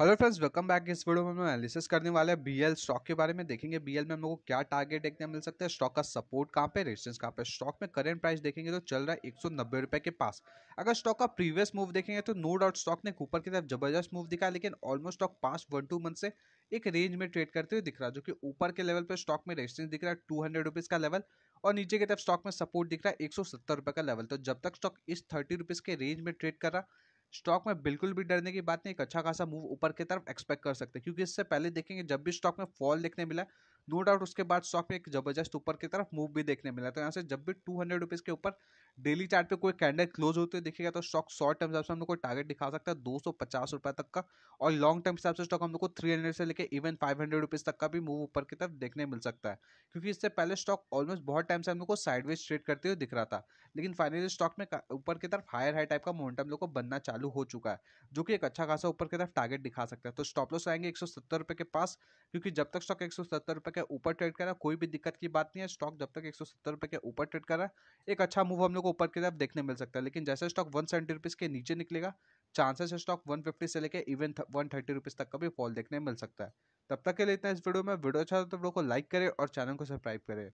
hello friends welcome back इस video में हम एनालिसिस करने वाले हैं बीएल स्टॉक के बारे में देखेंगे बीएल में हम लोग को क्या टारगेट देखने मिल सकता है स्टॉक का सपोर्ट कहाँ पे रेजिस्टेंस कहाँ पे स्टॉक में करंट प्राइस देखेंगे तो चल रहा है एक सौ के पास अगर स्टॉक का प्रीवियस मूव देखेंगे तो नो डाउट स्टॉक ने ऊपर की तरफ जबरदस्त मूव दिखा लेकिन ऑलमोस्ट स्टॉक पास वन टू मंथ से एक रेंज में ट्रेड करते हुए दिख रहा है जो कि ऊपर के लेवल पर स्टॉक में रेजिस्टेंस दिख रहा है टू हंड्रेड रुपीज़ का लेवल और नीचे की तरफ स्टॉक में सपोर्ट दिख रहा है एक सौ सत्तर रुपये का लेवल तो जब तक स्टॉक इस थर्टी रुपीज़ के रेंज में ट्रेड कर रहा स्टॉक में बिल्कुल भी डरने की बात नहीं एक अच्छा खासा मूव ऊपर की तरफ एक्सपेक्ट कर सकते हैं क्योंकि इससे पहले देखेंगे जब भी स्टॉक में फॉल देखने मिला नो डाउट उसके बाद स्टॉक में एक जबरदस्त ऊपर की तरफ मूव भी देखने मिला तो यहाँ से जब भी टू हंड्रेड रुपीज़ के ऊपर डेली चार्ट पे कोई कैंडल क्लोज होते हुए दिखेगा तो स्टॉक शॉर्ट टर्म हिसाब से हम लोग को टारगेट दिखा सकता है दो सौ पचास रुपए तक का और लॉन्ग टर्म हिसाब से स्टॉक हम लोग को थ्री हंड्रेड से लेकर इवन फाइव हंड्रेड रुपीज़ तक का भी मूव ऊपर की तरफ देखने मिल सकता है क्योंकि इससे पहले स्टॉक ऑलमोस्ट बहुत टाइम से हम लोग को साइडवेज ट्रेड करते हुए दिख रहा था लेकिन फाइनली स्टॉक में ऊपर की तरफ हायर हाई टाइप का मोमेंटम लोग को बनना चालू हो चुका है जो कि एक अच्छा खासा ऊपर की तरफ टारगेट दिखा सकता है तो स्टॉप लॉस आएंगे एक सौ सत्तर रुपए के पास क्योंकि जब तक स्टॉक एक सौ सत्तर रुपए के ऊपर ट्रेड करा कोई भी दिक्कत की बात नहीं है स्टॉक जब तक एक सौ के ऊपर ट्रेड कर रहा है एक अच्छा मूव हम लोग को ऊपर की तरफ देखने मिल सकता है लेकिन जैसे स्टॉक वन सेवेंटी के नीचे निकलेगा चांसेस है स्टॉक वन से लेकर इवन वन थर्टी तक का भी फॉल देखने मिल सकता है तब तक के लिए इतना इस वीडियो में वीडियो अच्छा तो लोग को लाइक करें और चैनल को सब्सक्राइब करें